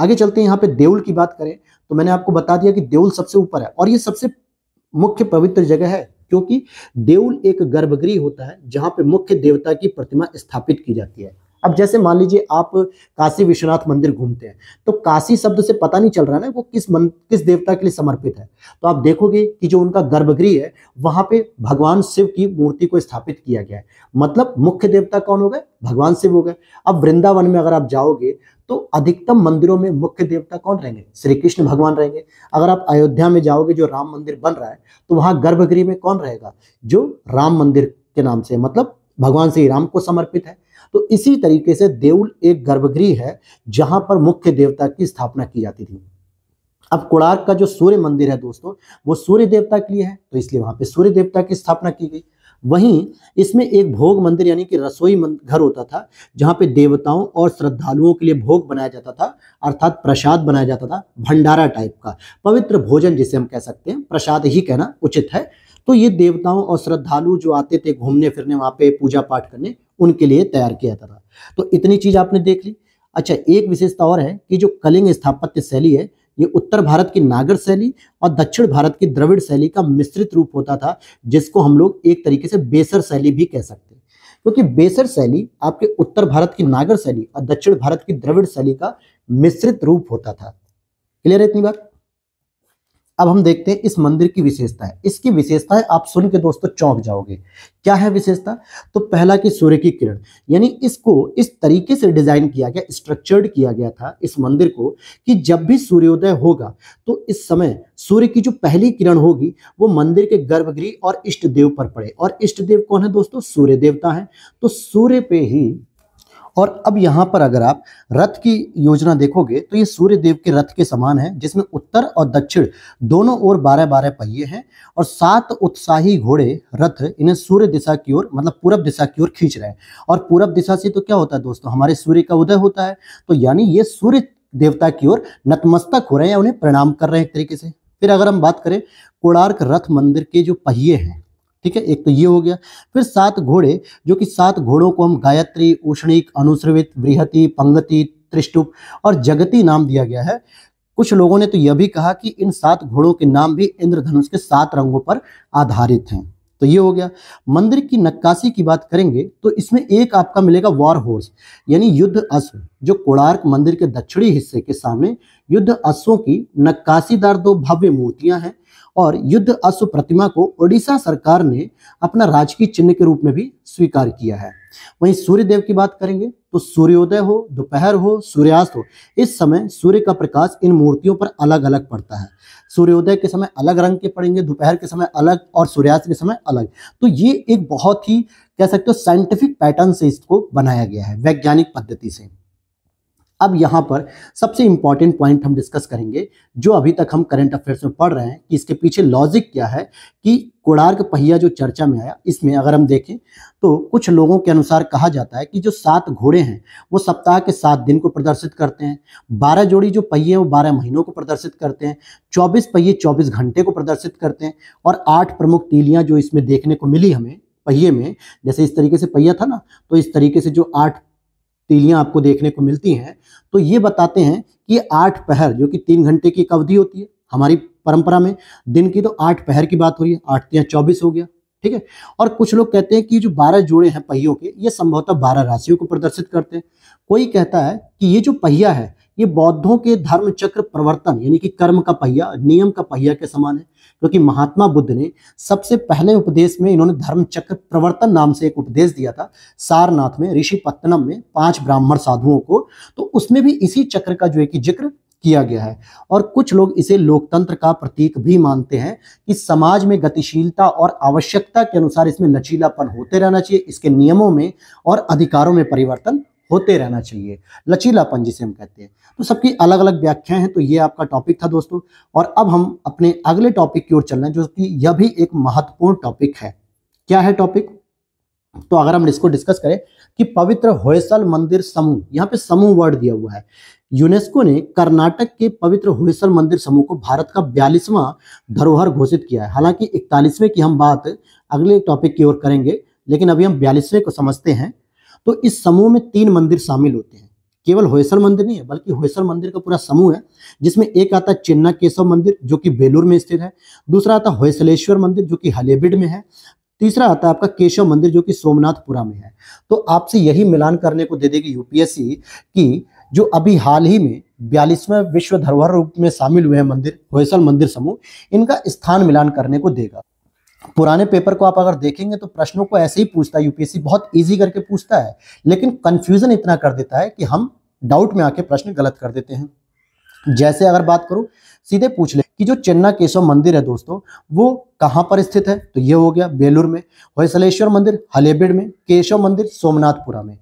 आगे चलते हैं यहाँ पे देउल की बात करें तो मैंने आपको बता दिया कि देउल सबसे ऊपर है और ये सबसे मुख्य पवित्र जगह है क्योंकि देउल एक गर्भगृह होता है जहां पे मुख्य देवता की प्रतिमा स्थापित की जाती है अब जैसे मान लीजिए आप काशी विश्वनाथ मंदिर घूमते हैं तो काशी शब्द से पता नहीं चल रहा ना वो किस मन किस देवता के लिए समर्पित है तो आप देखोगे कि जो उनका गर्भगृह है वहां पे भगवान शिव की मूर्ति को स्थापित किया गया है मतलब मुख्य देवता कौन हो गए भगवान शिव हो गए अब वृंदावन में अगर आप जाओगे तो अधिकतम मंदिरों में मुख्य देवता कौन रहेंगे श्री कृष्ण भगवान रहेंगे अगर आप अयोध्या में जाओगे जो राम मंदिर बन रहा है तो वहां गर्भगृह में कौन रहेगा जो राम मंदिर के नाम से मतलब भगवान श्री राम को समर्पित है तो इसी तरीके से देउल एक गर्भगृह है जहां पर मुख्य देवता की स्थापना की जाती थी अब कोणार्क का जो सूर्य मंदिर है दोस्तों वो सूर्य देवता के लिए है तो इसलिए वहां पे सूर्य देवता की स्थापना की गई वहीं इसमें एक भोग मंदिर यानी कि रसोई घर होता था जहाँ पे देवताओं और श्रद्धालुओं के लिए भोग बनाया जाता था अर्थात प्रसाद बनाया जाता था भंडारा टाइप का पवित्र भोजन जिसे हम कह सकते हैं प्रसाद ही कहना उचित है तो ये देवताओं और श्रद्धालु जो आते थे घूमने फिरने वहां पे पूजा पाठ करने उनके लिए तैयार किया जाता था तो इतनी चीज़ आपने देख ली अच्छा एक विशेषता और है कि जो कलिंग स्थापत्य शैली है ये उत्तर भारत की नागर शैली और दक्षिण भारत की द्रविड़ शैली का मिश्रित रूप होता था जिसको हम लोग एक तरीके से बेसर शैली भी कह सकते हैं क्योंकि बेसर शैली आपके उत्तर भारत की नागर शैली और दक्षिण भारत की द्रविड़ शैली का मिश्रित रूप होता था क्लियर है इतनी बात अब हम देखते हैं इस मंदिर की विशेषता है इसकी विशेषता है आप सुन के दोस्तों चौंक जाओगे क्या है विशेषता तो पहला कि सूर्य की किरण यानी इसको इस तरीके से डिजाइन किया गया स्ट्रक्चर्ड किया गया था इस मंदिर को कि जब भी सूर्योदय होगा तो इस समय सूर्य की जो पहली किरण होगी वो मंदिर के गर्भगृह और इष्ट देव पर पड़े और इष्ट देव कौन है दोस्तों सूर्य देवता है तो सूर्य पे ही और अब यहाँ पर अगर आप रथ की योजना देखोगे तो ये सूर्य देव के रथ के समान है जिसमें उत्तर और दक्षिण दोनों ओर बारह बारह पहिए हैं और सात उत्साही घोड़े रथ इन्हें सूर्य दिशा की ओर मतलब पूरब दिशा की ओर खींच रहे हैं और पूरब दिशा से तो क्या होता है दोस्तों हमारे सूर्य का उदय होता है तो यानी ये सूर्य देवता की ओर नतमस्तक हो रहे हैं उन्हें प्रणाम कर रहे हैं एक तरीके से फिर अगर हम बात करें कोणार्क रथ मंदिर के जो पहिए हैं ठीक है एक तो ये हो गया फिर सात घोड़े जो कि सात घोड़ों को हम गायत्री उष्णिक अनुश्रवित बृहति पंगति त्रिष्टुप और जगति नाम दिया गया है कुछ लोगों ने तो यह भी कहा कि इन सात घोड़ों के नाम भी इंद्रधनुष के सात रंगों पर आधारित हैं तो ये हो गया मंदिर की नक्काशी की बात करेंगे तो इसमें एक आपका मिलेगा वॉर हॉर्स यानी युद्ध अश्व जो कोणार्क मंदिर के दक्षिणी हिस्से के सामने युद्ध अश्वों की नक्काशीदार दो भव्य मूर्तियां हैं और युद्ध अश्व प्रतिमा को ओडिशा सरकार ने अपना राजकीय चिन्ह के रूप में भी स्वीकार किया है वहीं सूर्य देव की बात करेंगे तो सूर्योदय हो दोपहर हो सूर्यास्त हो इस समय सूर्य का प्रकाश इन मूर्तियों पर अलग अलग पड़ता है सूर्योदय के समय अलग रंग के पड़ेंगे दोपहर के समय अलग और सूर्यास्त के समय अलग तो ये एक बहुत ही कह सकते हो साइंटिफिक पैटर्न से इसको बनाया गया है वैज्ञानिक पद्धति से अब यहाँ पर सबसे इंपॉर्टेंट पॉइंट हम डिस्कस करेंगे जो अभी तक हम करंट अफेयर्स में पढ़ रहे हैं कि इसके पीछे लॉजिक क्या है कि कोणार्क पहिया जो चर्चा में आया इसमें अगर हम देखें तो कुछ लोगों के अनुसार कहा जाता है कि जो सात घोड़े हैं वो सप्ताह के सात दिन को प्रदर्शित करते हैं बारह जोड़ी जो पहिए वो बारह महीनों को प्रदर्शित करते हैं चौबीस पहिए चौबीस घंटे को प्रदर्शित करते हैं और आठ प्रमुख टीलियाँ जो इसमें देखने को मिली हमें पहिए में जैसे इस तरीके से पहिया था ना तो इस तरीके से जो आठ तीलियाँ आपको देखने को मिलती हैं तो ये बताते हैं कि आठ पहर जो कि तीन घंटे की एक अवधि होती है हमारी परंपरा में दिन की तो आठ पहर की बात हो रही है आठ या चौबीस हो गया ठीक है और कुछ लोग कहते हैं कि जो बारह जोड़े हैं पहियों के ये संभवतः बारह राशियों को प्रदर्शित करते हैं कोई कहता है कि ये जो पहिया है ये बौद्धों के धर्म चक्र प्रवर्तन यानी कि कर्म का पहिया नियम का पहिया के समान है क्योंकि महात्मा बुद्ध ने सबसे पहले उपदेश में इन्होंने धर्म चक्र प्रवर्तन नाम से एक उपदेश दिया था सारनाथ में ऋषिपत्तनम में पांच ब्राह्मण साधुओं को तो उसमें भी इसी चक्र का जो है कि जिक्र किया गया है और कुछ लोग इसे लोकतंत्र का प्रतीक भी मानते हैं कि समाज में गतिशीलता और आवश्यकता के अनुसार इसमें लचीलापन होते रहना चाहिए इसके नियमों में और अधिकारों में परिवर्तन होते रहना चाहिए लचीलापन जिसे हम कहते हैं तो सबकी अलग अलग व्याख्या है तो ये आपका टॉपिक था दोस्तों और अब हम अपने अगले टॉपिक की ओर चल रहे हैं जो कि यह भी एक महत्वपूर्ण टॉपिक है क्या है टॉपिक तो अगर हम इसको डिस्कस करें कि पवित्र होयसल मंदिर समूह यहाँ पे समूह वर्ड दिया हुआ है यूनेस्को ने कर्नाटक के पवित्र होयसल मंदिर समूह को भारत का बयालीसवां धरोहर घोषित किया है हालांकि इकतालीसवें की हम बात अगले टॉपिक की ओर करेंगे लेकिन अभी हम बयालीसवें को समझते हैं तो इस समूह में तीन मंदिर शामिल होते हैं केवल होयसल मंदिर नहीं है बल्कि होयसल मंदिर का पूरा समूह है जिसमें एक आता है चिन्ना केशव मंदिर जो कि बेलूर में स्थित है दूसरा आता है होयसलेश्वर मंदिर जो कि हलेबिड में है तीसरा आता है आपका केशव मंदिर जो कि सोमनाथपुरा में है तो आपसे यही मिलान करने को दे देगी यूपीएससी की जो अभी हाल ही में बयालीसवें विश्व धरोहर रूप में शामिल हुए हैं मंदिर होयसल मंदिर समूह इनका स्थान मिलान करने को देगा पुराने पेपर को आप अगर देखेंगे तो प्रश्नों को ऐसे ही पूछता है यूपीएससी बहुत ईजी करके पूछता है लेकिन कंफ्यूजन इतना कर देता है कि हम डाउट में आके प्रश्न गलत कर देते हैं जैसे अगर बात करूं सीधे पूछ ले कि जो चन्ना केशव मंदिर है दोस्तों वो कहां पर स्थित है तो ये हो गया बेलूर में होयसलेश्वर मंदिर हलेबेड में केशव मंदिर सोमनाथपुरा में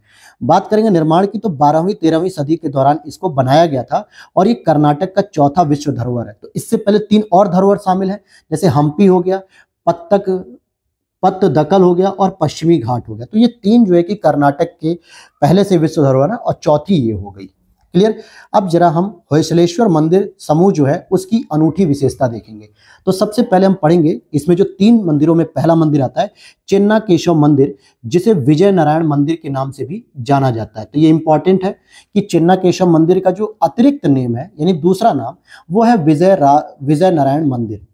बात करेंगे निर्माण की तो बारहवीं तेरहवीं सदी के दौरान इसको बनाया गया था और ये कर्नाटक का चौथा विश्व धरोहर है तो इससे पहले तीन और धरोहर शामिल है जैसे हम्पी हो गया पत्तक पत्त दकल हो गया और पश्चिमी घाट हो गया तो ये तीन जो है कि कर्नाटक के पहले से विश्व धरोहर है और चौथी ये हो गई क्लियर अब जरा हम होयसलेश्वर मंदिर समूह जो है उसकी अनूठी विशेषता देखेंगे तो सबसे पहले हम पढ़ेंगे इसमें जो तीन मंदिरों में पहला मंदिर आता है चेन्ना केशव मंदिर जिसे विजय नारायण मंदिर के नाम से भी जाना जाता है तो ये इंपॉर्टेंट है कि चेन्ना केशव मंदिर का जो अतिरिक्त नेम है यानी दूसरा नाम वो है विजय विजय नारायण मंदिर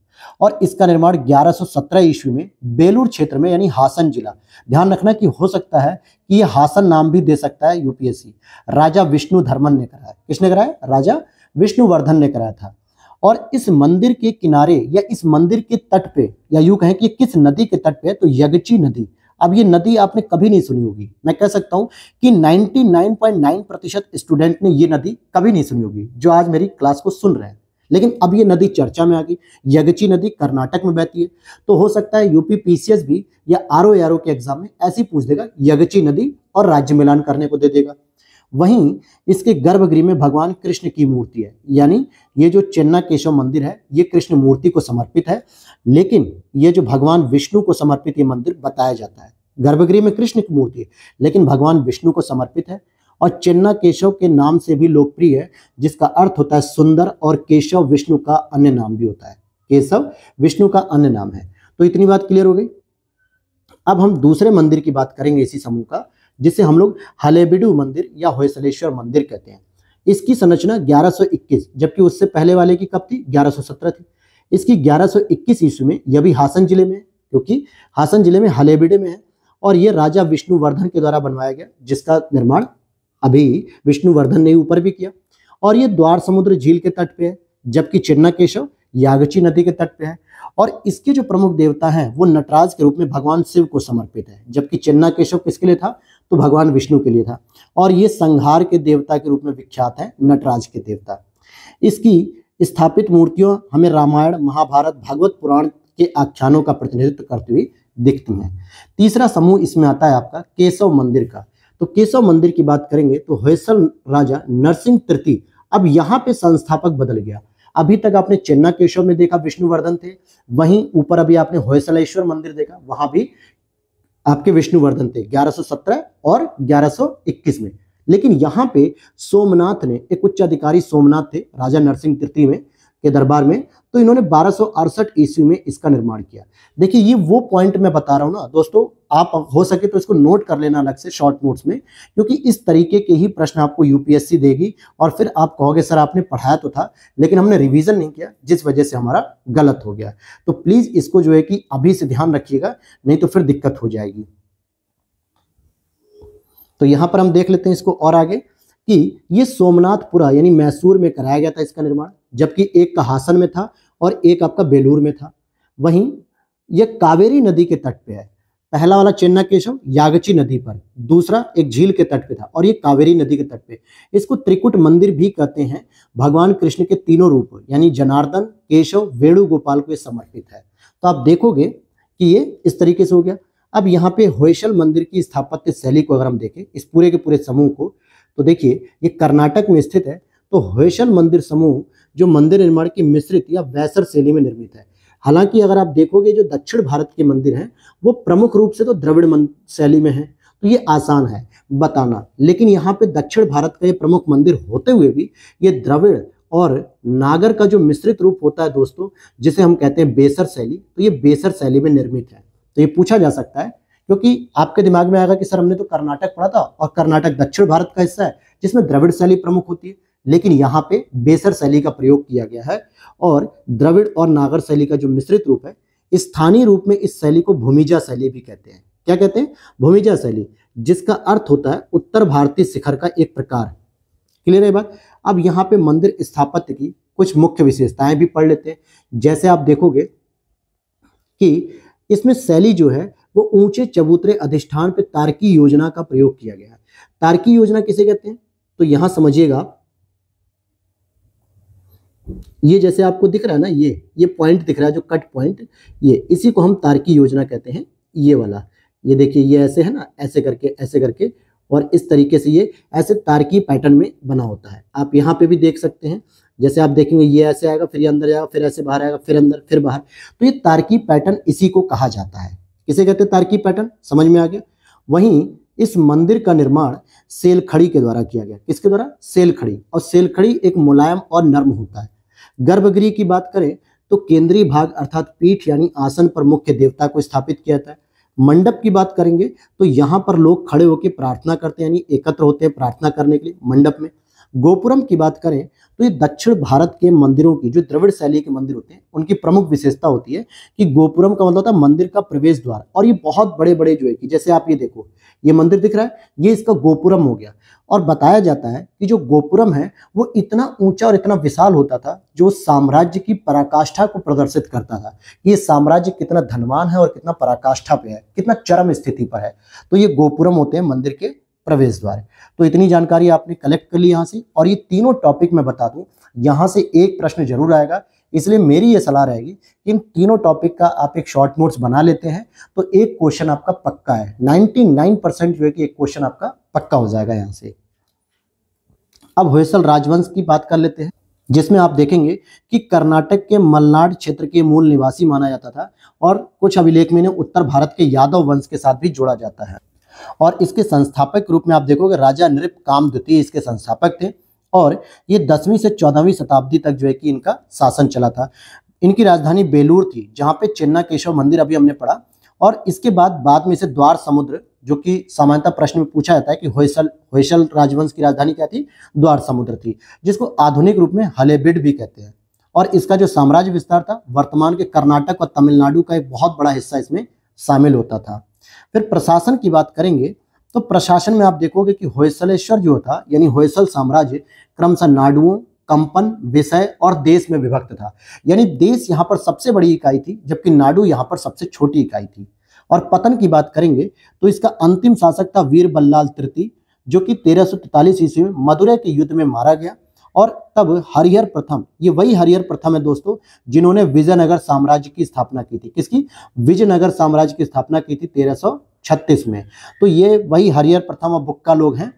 और इसका निर्माण 1117 ईस्वी में बेलूर क्षेत्र में यानी हासन जिला ध्यान रखना कि हो सकता है कि यह हासन नाम भी दे सकता है यूपीएससी राजा विष्णु धर्मन ने कराया किसने कराया राजा विष्णुवर्धन ने कराया था और इस मंदिर के किनारे या इस मंदिर के तट पे या यूं कहें कि किस नदी के तट पे तो यगची नदी अब ये नदी आपने कभी नहीं सुनी होगी मैं कह सकता हूँ कि 99.9 प्रतिशत स्टूडेंट ने ये नदी कभी नहीं सुनी होगी जो आज मेरी क्लास को सुन रहे हैं लेकिन अब ये नदी चर्चा में आ गई यगची नदी कर्नाटक में बहती है तो हो सकता है यूपी पीसीएस भी या आर ओ के एग्जाम में ऐसी पूछ देगा यगची नदी और राज्य मिलान करने को दे देगा वहीं इसके गर्भगृह में भगवान कृष्ण की मूर्ति है यानी ये जो चेन्ना केशव मंदिर है ये कृष्ण मूर्ति को समर्पित है लेकिन ये जो भगवान विष्णु को समर्पित ये मंदिर बताया जाता है गर्भगृह में कृष्ण की मूर्ति है लेकिन भगवान विष्णु को समर्पित है और चेन्ना केशव के नाम से भी लोकप्रिय है जिसका अर्थ होता है सुंदर और केशव विष्णु का अन्य नाम भी होता है केशव विष्णु का अन्य नाम है तो इतनी बात क्लियर हो गई अब हम दूसरे मंदिर की बात करेंगे इसी समूह का जिसे हम लोग हलेबिडू मंदिर या होयसलेश्वर मंदिर कहते हैं इसकी संरचना 1121 जबकि उससे पहले वाले की कब थी 1117 थी इसकी 1121 ईस्वी में यह भी हासन जिले में क्योंकि हासन जिले में हलेबिडे में है और यह राजा विष्णुवर्धन के द्वारा बनवाया गया जिसका निर्माण अभी विष्णुवर्धन ने ऊपर भी किया और ये द्वार समुद्र झील के तट पे है जबकि चिन्ना केशव यागची नदी के तट पे है और इसके जो प्रमुख देवता है वो नटराज के रूप में भगवान शिव को समर्पित है जबकि चिन्ना केशव किसके लिए था तो भगवान विष्णु के लिए था और ये संहार के देवता के रूप में विख्यात है नटराज के देवता इसकी स्थापित मूर्तियों हमें रामायण महाभारत भगवत पुराण के आख्यानों का प्रतिनिधित्व करते हुए दिखती हैं तीसरा समूह इसमें आता है आपका केशव मंदिर का तो केशव मंदिर की बात करेंगे तो होयसल राजा नरसिंह तृतीय अब यहाँ पे संस्थापक बदल गया अभी तक आपने चेन्ना केशव में देखा विष्णुवर्धन थे वहीं ऊपर अभी आपने होयसलेश्वर मंदिर देखा वहां भी आपके विष्णुवर्धन थे 1117 और 1121 में लेकिन यहां पे सोमनाथ ने एक उच्च अधिकारी सोमनाथ थे राजा नरसिंह तृतीय में के दरबार में तो इन्होंने बारह ईस्वी में इसका निर्माण किया देखिए ये वो पॉइंट मैं बता रहा हूँ ना दोस्तों आप हो सके तो इसको नोट कर लेना अलग से शॉर्ट नोट्स में क्योंकि इस तरीके के ही प्रश्न आपको यूपीएससी देगी और फिर आप कहोगे सर आपने पढ़ाया तो था लेकिन हमने रिवीजन नहीं किया जिस वजह से हमारा गलत हो गया तो प्लीज़ इसको जो है कि अभी से ध्यान रखिएगा नहीं तो फिर दिक्कत हो जाएगी तो यहां पर हम देख लेते हैं इसको और आगे कि ये सोमनाथपुरा यानी मैसूर में कराया गया था इसका निर्माण जबकि एक का हासन में था और एक आपका बेलूर में था वहीं यह कावेरी नदी के तट पे है पहला वाला चेन्ना केशव यागची नदी पर दूसरा एक झील के तट पे था और ये कावेरी नदी के तट पे इसको त्रिकुट मंदिर भी कहते हैं भगवान कृष्ण के तीनों रूप यानी जनार्दन केशव वेणुगोपाल को समर्पित है तो आप देखोगे कि ये इस तरीके से हो गया अब यहाँ पे होयशल मंदिर की स्थापत्य शैली को अगर हम देखें इस पूरे के पूरे समूह को तो देखिए ये कर्नाटक में स्थित है तो होयशल मंदिर समूह जो मंदिर निर्माण की मिश्रित या वैसर शैली में निर्मित है हालांकि अगर आप देखोगे जो दक्षिण भारत के मंदिर हैं वो प्रमुख रूप से तो द्रविड़ शैली में है तो ये आसान है बताना लेकिन यहाँ पे दक्षिण भारत का ये प्रमुख मंदिर होते हुए भी ये द्रविड़ और नागर का जो मिश्रित रूप होता है दोस्तों जिसे हम कहते हैं बेसर शैली तो ये बेसर शैली में निर्मित है तो ये पूछा जा सकता है क्योंकि आपके दिमाग में आएगा कि सर हमने तो कर्नाटक पढ़ा था और कर्नाटक दक्षिण भारत का हिस्सा है जिसमें द्रविड़ शैली प्रमुख होती है लेकिन यहाँ पे बेसर शैली का प्रयोग किया गया है और द्रविड़ और नागर शैली का जो मिश्रित रूप है स्थानीय रूप में इस शैली को भूमिजा शैली भी कहते हैं क्या कहते हैं भूमिजा शैली जिसका अर्थ होता है उत्तर भारतीय शिखर का एक प्रकार क्लियर है बात अब यहाँ पे मंदिर स्थापत्य की कुछ मुख्य विशेषताएं भी पढ़ लेते हैं जैसे आप देखोगे कि इसमें शैली जो है वो ऊंचे चबूतरे अधिष्ठान पे तारकी योजना का प्रयोग किया गया है तारकी योजना किसे कहते हैं तो यहां समझिएगा ये जैसे आपको दिख रहा है ना ये ये पॉइंट दिख रहा है जो कट पॉइंट ये इसी को हम तारकी योजना कहते हैं ये वाला ये देखिए ये ऐसे है ना ऐसे करके ऐसे करके और इस तरीके से ये ऐसे तारकी पैटर्न में बना होता है आप यहाँ पे भी देख सकते हैं जैसे आप देखेंगे ये ऐसे आएगा फिर ये अंदर जाएगा फिर ऐसे बाहर आएगा फिर अंदर फिर बाहर तो ये तारकी पैटर्न इसी को कहा जाता है किसे कहते हैं तारकी पैटर्न समझ में आ गया वहीं इस मंदिर का निर्माण सेल खड़ी के द्वारा किया गया किसके द्वारा सेल खड़ी और सेल खड़ी एक मुलायम और नर्म होता है गर्भगृह की बात करें तो केंद्रीय भाग अर्थात पीठ यानी आसन पर मुख्य देवता को स्थापित किया जाता है मंडप की बात करेंगे तो यहाँ पर लोग खड़े होकर प्रार्थना करते हैं यानी एकत्र होते हैं प्रार्थना करने के लिए मंडप में गोपुरम की बात करें तो ये दक्षिण भारत के मंदिरों की जो द्रविड़ शैली के मंदिर होते हैं उनकी प्रमुख विशेषता होती है कि गोपुरम का मतलब होता है मंदिर का प्रवेश द्वार और ये बहुत बड़े बड़े जो है कि जैसे आप ये देखो ये मंदिर दिख रहा है ये इसका गोपुरम हो गया और बताया जाता है कि जो गोपुरम है वो इतना ऊंचा और इतना विशाल होता था जो साम्राज्य की पराकाष्ठा को प्रदर्शित करता था ये साम्राज्य कितना धनवान है और कितना पराकाष्ठा पे है कितना चरम स्थिति पर है तो ये गोपुरम होते हैं मंदिर के प्रवेश द्वार है तो इतनी जानकारी आपने कलेक्ट कर ली यहाँ से और ये तीनों टॉपिक मैं बता दूँ यहाँ से एक प्रश्न जरूर आएगा इसलिए मेरी ये सलाह रहेगी कि इन तीनों टॉपिक का आप एक शॉर्ट नोट्स बना लेते हैं तो एक क्वेश्चन आपका पक्का है 99 परसेंट जो है कि एक क्वेश्चन आपका पक्का हो जाएगा यहाँ से अब होयसल राजवंश की बात कर लेते हैं जिसमें आप देखेंगे कि कर्नाटक के मलनाड क्षेत्र के मूल निवासी माना जाता था और कुछ अभिलेख में उत्तर भारत के यादव वंश के साथ भी जोड़ा जाता है और इसके संस्थापक रूप में आप देखोगे राजा नृप काम द्वितीय इसके संस्थापक थे और ये दसवीं से चौदहवीं शताब्दी तक जो है कि इनका शासन चला था इनकी राजधानी बेलूर थी जहाँ पे चेन्ना केशव मंदिर अभी हमने पढ़ा और इसके बाद बाद में इसे द्वार समुद्र जो कि सामान्यता प्रश्न में पूछा जाता है कि होयसल होयसल राजवंश की राजधानी क्या थी द्वार समुद्र थी जिसको आधुनिक रूप में हलेबिड भी कहते हैं और इसका जो साम्राज्य विस्तार था वर्तमान के कर्नाटक और तमिलनाडु का एक बहुत बड़ा हिस्सा इसमें शामिल होता था फिर प्रशासन की बात करेंगे तो प्रशासन में आप देखोगे कि होयसलेश्वर जो था यानी होयसल साम्राज्य क्रमशः नाडुओं कंपन विषय और देश में विभक्त था यानी देश यहाँ पर सबसे बड़ी इकाई थी जबकि नाडु यहाँ पर सबसे छोटी इकाई थी और पतन की बात करेंगे तो इसका अंतिम शासक था वीर बल्लाल तृतीय जो कि तेरह ईस्वी में मदुरै के युद्ध में मारा गया और तब हरिहर प्रथम ये वही हरिहर प्रथम है दोस्तों जिन्होंने विजयनगर साम्राज्य की स्थापना की थी किसकी विजयनगर साम्राज्य की स्थापना की थी छत्तीस में तो ये वही हरिहर प्रथम और बुक्का लोग हैं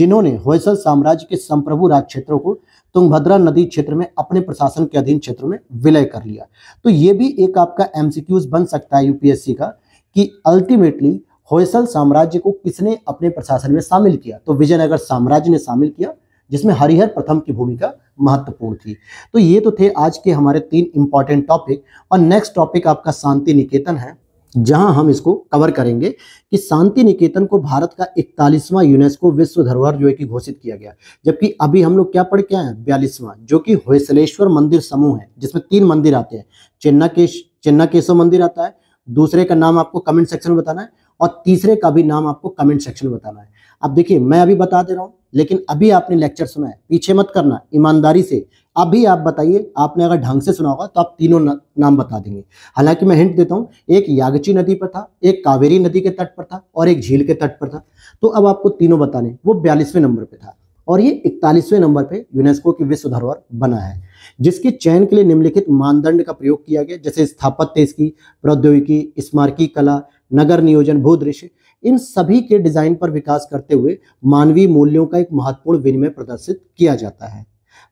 जिन्होंने होयसल साम्राज्य के संप्रभु राज क्षेत्रों को तुंगभद्रा नदी क्षेत्र में अपने प्रशासन के अधीन क्षेत्र में विलय कर लिया तो ये भी एक आपका एमसीक्यूज बन सकता है यूपीएससी का कि अल्टीमेटली होयसल साम्राज्य को किसने अपने प्रशासन में शामिल किया तो विजयनगर साम्राज्य ने शामिल किया जिसमें हरिहर प्रथम की भूमिका महत्वपूर्ण थी तो ये तो थे आज के हमारे तीन इंपॉर्टेंट टॉपिक और नेक्स्ट टॉपिक आपका शांति निकेतन है जहां हम इसको कवर करेंगे कि शांति निकेतन को भारत का इकतालीसवां यूनेस्को विश्व धरोहर जो है कि घोषित किया गया जबकि अभी हम लोग क्या पढ़ के आए बयालीसवां जो कि होसलेश्वर मंदिर समूह है जिसमें तीन मंदिर आते हैं चेन्ना केश चेन्ना केशव मंदिर आता है दूसरे का नाम आपको कमेंट सेक्शन में बताना है और तीसरे का भी नाम आपको कमेंट सेक्शन में बताना है अब देखिए मैं अभी बता दे रहा हूँ लेकिन अभी आपने लेक्चर सुना है पीछे मत करना ईमानदारी से अभी आप बताइए आपने अगर ढंग से सुना होगा तो आप तीनों ना, नाम बता देंगे हालांकि मैं हिंट देता हूँ एक यागची नदी पर था एक कावेरी नदी के तट पर था और एक झील के तट पर था तो अब आपको तीनों बताने वो बयालीसवें नंबर पर था और ये इकतालीसवें नंबर पर यूनेस्को की विश्व धरोहर बना है जिसके चयन के लिए निम्नलिखित मानदंड का प्रयोग किया गया जैसे स्थापत्य इसकी प्रौद्योगिकी स्मारकी कला नगर नियोजन दृश्य इन सभी के डिजाइन पर विकास करते हुए मानवीय मूल्यों का एक महत्वपूर्ण विनिमय प्रदर्शित किया जाता है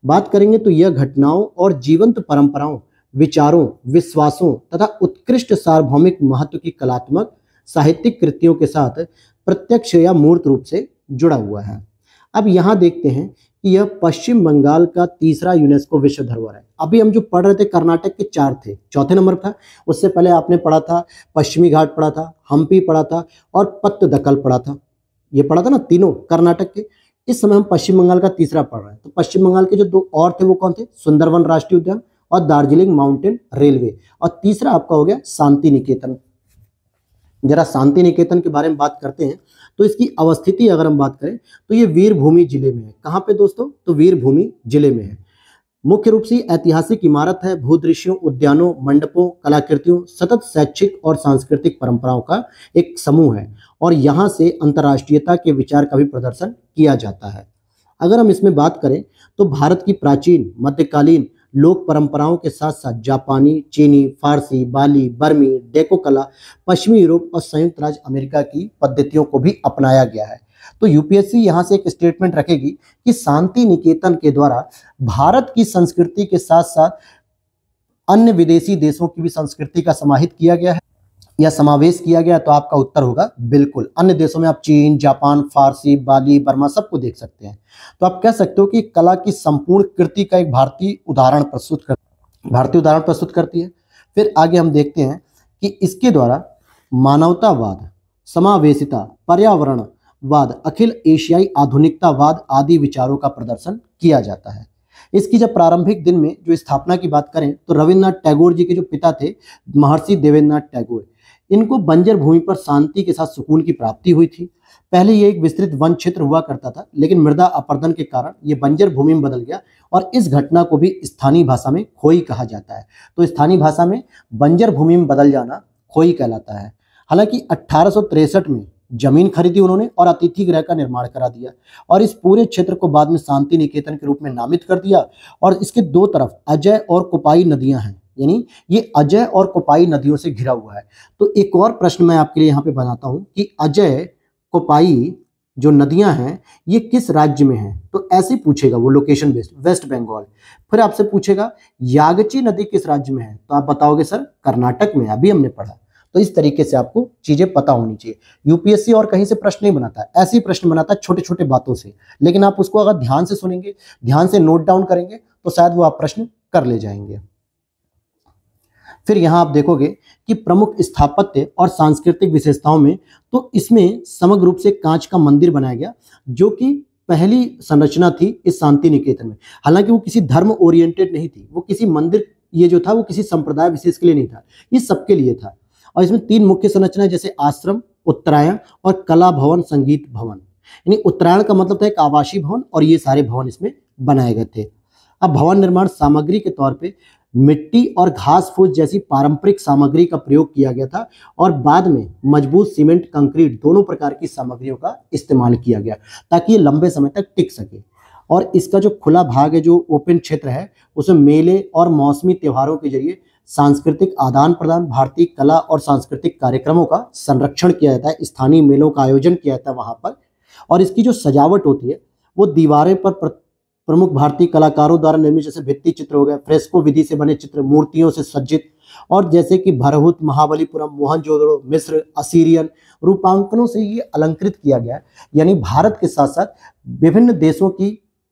बात करेंगे तो यह घटनाओं और जीवंत परंपराओं विचारों विश्वासों तथा उत्कृष्ट सार्वभौमिक महत्व की कलात्मक साहित्यिक कृतियों के साथ प्रत्यक्ष या मूर्त रूप से जुड़ा हुआ है अब यहाँ देखते हैं यह पश्चिम बंगाल का तीसरा यूनेस्को विश्व धरोहर है अभी हम जो पढ़ रहे थे कर्नाटक के चार थे चौथे नंबर था उससे पहले आपने पढ़ा था पश्चिमी घाट पढ़ा था हम्पी पढ़ा था और पत्त दकल पढ़ा था ये पढ़ा था ना तीनों कर्नाटक के इस समय हम पश्चिम बंगाल का तीसरा पढ़ रहे हैं तो पश्चिम बंगाल के जो दो और थे वो कौन थे सुंदरवन राष्ट्रीय उद्यान और दार्जिलिंग माउंटेन रेलवे और तीसरा आपका हो गया शांति निकेतन जरा शांति निकेतन के बारे में बात करते हैं तो इसकी अवस्थिति अगर हम बात करें तो ये वीरभूमि जिले में है कहाँ पे दोस्तों तो वीरभूमि जिले में है मुख्य रूप से ऐतिहासिक इमारत है भूदृश्यों उद्यानों मंडपों कलाकृतियों सतत शैक्षिक और सांस्कृतिक परंपराओं का एक समूह है और यहाँ से अंतर्राष्ट्रीयता के विचार का भी प्रदर्शन किया जाता है अगर हम इसमें बात करें तो भारत की प्राचीन मध्यकालीन लोक परंपराओं के साथ साथ जापानी चीनी फारसी बाली बर्मी डेको कला पश्चिमी यूरोप और संयुक्त राज्य अमेरिका की पद्धतियों को भी अपनाया गया है तो यूपीएससी यहाँ से एक स्टेटमेंट रखेगी कि शांति निकेतन के द्वारा भारत की संस्कृति के साथ साथ अन्य विदेशी देशों की भी संस्कृति का समाहित किया गया है या समावेश किया गया तो आपका उत्तर होगा बिल्कुल अन्य देशों में आप चीन जापान फारसी बाली बर्मा सबको देख सकते हैं तो आप कह सकते हो कि कला की संपूर्ण कृति का एक भारतीय उदाहरण प्रस्तुत कर भारतीय उदाहरण प्रस्तुत करती है फिर आगे हम देखते हैं कि इसके द्वारा मानवतावाद समावेशिता पर्यावरणवाद अखिल एशियाई आधुनिकतावाद आदि विचारों का प्रदर्शन किया जाता है इसकी जब प्रारंभिक दिन में जो स्थापना की बात करें तो रविन्द्रनाथ टैगोर जी के जो पिता थे महर्षि देवेंद्रनाथ टैगोर इनको बंजर भूमि पर शांति के साथ सुकून की प्राप्ति हुई थी पहले ये एक विस्तृत वन क्षेत्र हुआ करता था लेकिन मृदा अपर्दन के कारण ये बंजर भूमि में बदल गया और इस घटना को भी स्थानीय भाषा में खोई कहा जाता है तो स्थानीय भाषा में बंजर भूमि में बदल जाना खोई कहलाता है हालांकि अट्ठारह में जमीन खरीदी उन्होंने और अतिथि ग्रह का निर्माण करा दिया और इस पूरे क्षेत्र को बाद में शांति निकेतन के रूप में नामित कर दिया और इसके दो तरफ अजय और कुपाई नदियां हैं यानी ये अजय और कोपाई नदियों से घिरा हुआ है तो एक और प्रश्न मैं आपके लिए यहाँ पे बनाता हूँ कि अजय कोपाई जो नदियां हैं ये किस राज्य में हैं तो ऐसे पूछेगा वो लोकेशन बेस्ड वेस्ट बंगाल फिर आपसे पूछेगा यागची नदी किस राज्य में है तो आप बताओगे सर कर्नाटक में अभी हमने पढ़ा तो इस तरीके से आपको चीजें पता होनी चाहिए यूपीएससी और कहीं से प्रश्न नहीं बनाता ऐसे ही प्रश्न बनाता है छोटे छोटे बातों से लेकिन आप उसको अगर ध्यान से सुनेंगे ध्यान से नोट डाउन करेंगे तो शायद वो आप प्रश्न कर ले जाएंगे फिर यहाँ आप देखोगे कि प्रमुख स्थापत्य और सांस्कृतिक विशेषताओं में तो इसमें समग्र रूप से कांच का मंदिर बनाया गया जो कि पहली संरचना थी इस शांति निकेतन में हालांकि वो किसी धर्म ओरिएंटेड नहीं थी वो किसी मंदिर ये जो था वो किसी संप्रदाय विशेष के लिए नहीं था ये सबके लिए था और इसमें तीन मुख्य संरचना जैसे आश्रम उत्तरायण और कला भवन संगीत भवन यानी उत्तरायण का मतलब था एक आवासीय भवन और ये सारे भवन इसमें बनाए गए थे अब भवन निर्माण सामग्री के तौर पर मिट्टी और घास फूस जैसी पारंपरिक सामग्री का प्रयोग किया गया था और बाद में मजबूत सीमेंट कंक्रीट दोनों प्रकार की सामग्रियों का इस्तेमाल किया गया ताकि ये लंबे समय तक टिक सके और इसका जो खुला भाग है जो ओपन क्षेत्र है उसमें मेले और मौसमी त्योहारों के जरिए सांस्कृतिक आदान प्रदान भारतीय कला और सांस्कृतिक कार्यक्रमों का संरक्षण किया जाता है स्थानीय मेलों का आयोजन किया जाता है वहाँ पर और इसकी जो सजावट होती है वो दीवारें पर प्रमुख भारतीय कलाकारों द्वारा निर्मित जैसे भित्ति चित्र हो गए फ्रेस्को विधि से बने चित्र मूर्तियों से सज्जित और जैसे कि भरहुत महाबलीपुरम मोहनजोदड़ो मिस्र असीरियन रूपांकनों से ये अलंकृत किया गया यानी भारत के साथ साथ विभिन्न देशों की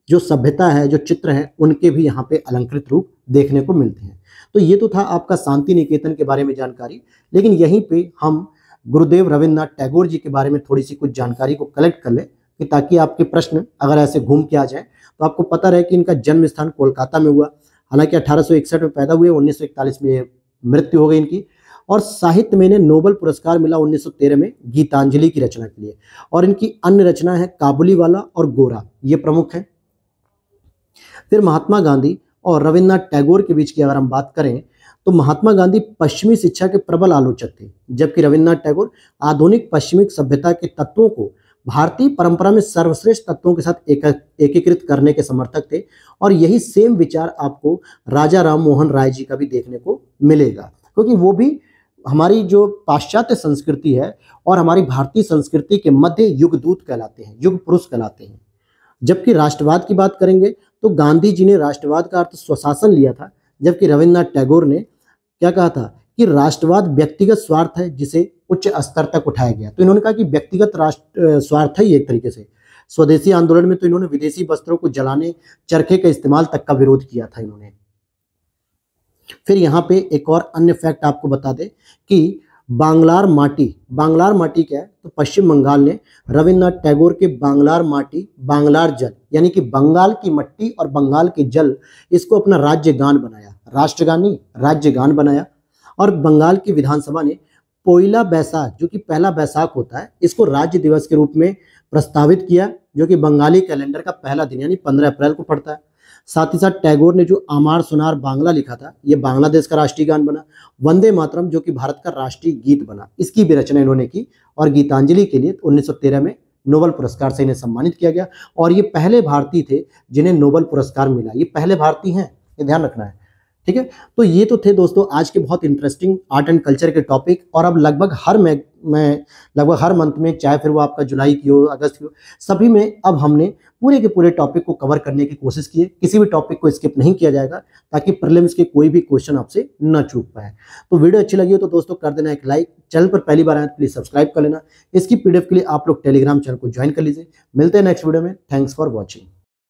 जो सभ्यता है जो चित्र हैं उनके भी यहाँ पे अलंकृत रूप देखने को मिलते हैं तो ये तो था आपका शांति निकेतन के बारे में जानकारी लेकिन यहीं पे हम गुरुदेव रविन्द्रनाथ टैगोर जी के बारे में थोड़ी सी कुछ जानकारी को कलेक्ट कर लें कि ताकि आपके प्रश्न अगर ऐसे घूम के आ जाए तो आपको पता रहे कि इनका जन्म स्थान कोलकाता में हुआ हालांकि अठारह में पैदा हुए उन्नीस में मृत्यु हो गई इनकी और साहित्य में इन्हें नोबल पुरस्कार मिला 1913 में गीतांजलि की रचना के लिए और इनकी अन्य रचना है काबुली वाला और गोरा ये प्रमुख है फिर महात्मा गांधी और रविन्द्रनाथ टैगोर के बीच की अगर हम बात करें तो महात्मा गांधी पश्चिमी शिक्षा के प्रबल आलोचक थे जबकि रविन्द्रनाथ टैगोर आधुनिक पश्चिमी सभ्यता के तत्वों को भारतीय परंपरा में सर्वश्रेष्ठ तत्वों के साथ एकीकृत करने के समर्थक थे और यही सेम विचार आपको राजा राम मोहन राय जी का भी देखने को मिलेगा क्योंकि वो भी हमारी जो पाश्चात्य संस्कृति है और हमारी भारतीय संस्कृति के मध्य युग दूत कहलाते हैं युग पुरुष कहलाते हैं जबकि राष्ट्रवाद की बात करेंगे तो गांधी जी ने राष्ट्रवाद का अर्थ स्वशासन लिया था जबकि रविन्द्रनाथ टैगोर ने क्या कहा था कि राष्ट्रवाद व्यक्तिगत स्वार्थ है जिसे उच्च स्तर तक उठाया गया तो इन्होंने कहा कि व्यक्तिगत राष्ट्र स्वार्थ है एक तरीके से स्वदेशी आंदोलन में तो इन्होंने विदेशी वस्त्रों को जलाने चरखे का इस्तेमाल तक का विरोध किया था इन्होंने फिर यहाँ पे एक और अन्य फैक्ट आपको बता दें कि बांग्लार माटी बांग्लार माटी क्या है तो पश्चिम बंगाल ने रविन्द्रनाथ टैगोर के बांग्लार माटी बांग्लार जल यानी कि बंगाल की मट्टी और बंगाल के जल इसको अपना राज्य गान बनाया राष्ट्रगानी राज्य गान बनाया और बंगाल की विधानसभा ने पोइला बैसाख जो कि पहला बैसाख होता है इसको राज्य दिवस के रूप में प्रस्तावित किया जो कि बंगाली कैलेंडर का पहला दिन यानी पंद्रह अप्रैल को पड़ता है साथ ही साथ टैगोर ने जो आमार सुनार बांग्ला लिखा था ये बांग्लादेश का राष्ट्रीय गान बना वंदे मातरम जो कि भारत का राष्ट्रीय गीत बना इसकी भी रचना इन्होंने की और गीतांजलि के लिए 1913 में नोबल पुरस्कार से इन्हें सम्मानित किया गया और ये पहले भारतीय थे जिन्हें नोबल पुरस्कार मिला ये पहले भारतीय हैं ये ध्यान रखना है ठीक है तो ये तो थे दोस्तों आज के बहुत इंटरेस्टिंग आर्ट एंड कल्चर के टॉपिक और अब लगभग हर मैं मैं लगभग हर मंथ में चाहे फिर वो आपका जुलाई की हो अगस्त की हो सभी में अब हमने पूरे के पूरे टॉपिक को कवर करने की कोशिश की है किसी भी टॉपिक को स्किप नहीं किया जाएगा ताकि प्रलिम्स के कोई भी क्वेश्चन आपसे न चूक पाए तो वीडियो अच्छी लगी हो तो दोस्तों कर देना एक लाइक चैनल पर पहली बार आए तो प्लीज़ सब्सक्राइब कर लेना इसकी पीडीएफ के लिए आप लोग टेलीग्राम चैनल को ज्वाइन कर लीजिए मिलते हैं नेक्स्ट वीडियो में थैंक्स फॉर वॉचिंग